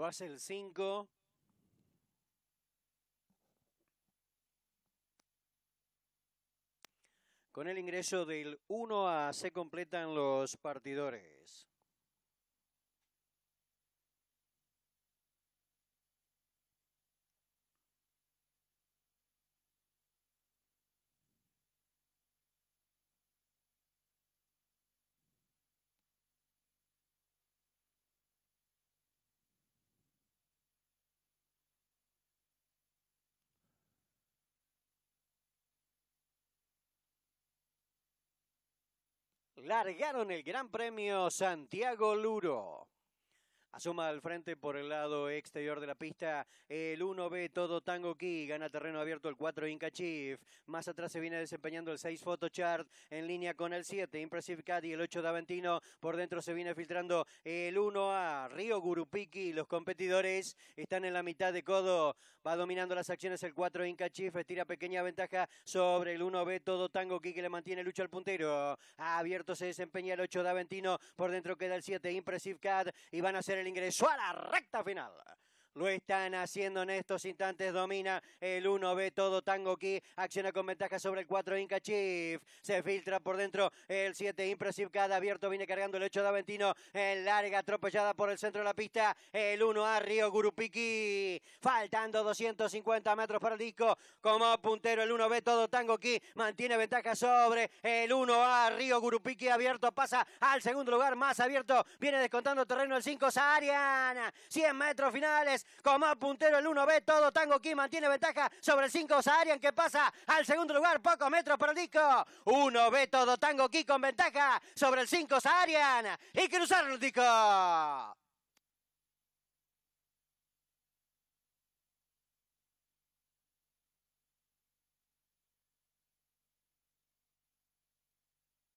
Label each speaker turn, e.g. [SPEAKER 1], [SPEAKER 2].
[SPEAKER 1] Lo hace el 5. Con el
[SPEAKER 2] ingreso del 1 a se completan los partidores. largaron el Gran Premio Santiago Luro. Asoma al frente por el lado exterior de la pista. El 1B todo Tango Ki. Gana terreno abierto el 4 Inca Chief. Más atrás se viene desempeñando el 6 Chart, En línea con el 7 Impressive Cat y El 8 Daventino. Por dentro se viene filtrando el 1A Río Gurupiki. Los competidores están en la mitad de codo. Va dominando las acciones el 4 Inca Chief. Estira pequeña ventaja sobre el 1B todo Tango Ki que le mantiene lucha al puntero. Abierto se desempeña el 8 Daventino. Por dentro queda el 7 Impressive Cat. Y van a ser el ingreso a la recta final. Lo están haciendo en estos instantes. Domina el 1, b todo Tango Acciona con ventaja sobre el 4 Inca Chief. Se filtra por dentro el 7 Impressive Cada abierto. Viene cargando el 8 de Aventino. En larga atropellada por el centro de la pista. El 1 a Río Gurupiki. Faltando 250 metros para el disco. Como puntero el 1 b todo Tango Mantiene ventaja sobre el 1 a Río Gurupiki. Abierto pasa al segundo lugar. Más abierto. Viene descontando terreno el 5 Sarian. 100 metros finales. Como puntero el 1B, todo Tango Ki mantiene ventaja sobre el 5 Saharian que pasa al segundo lugar, pocos metros por disco. 1B, todo Tango Kim con ventaja sobre el 5 Saharian y cruzaron el disco.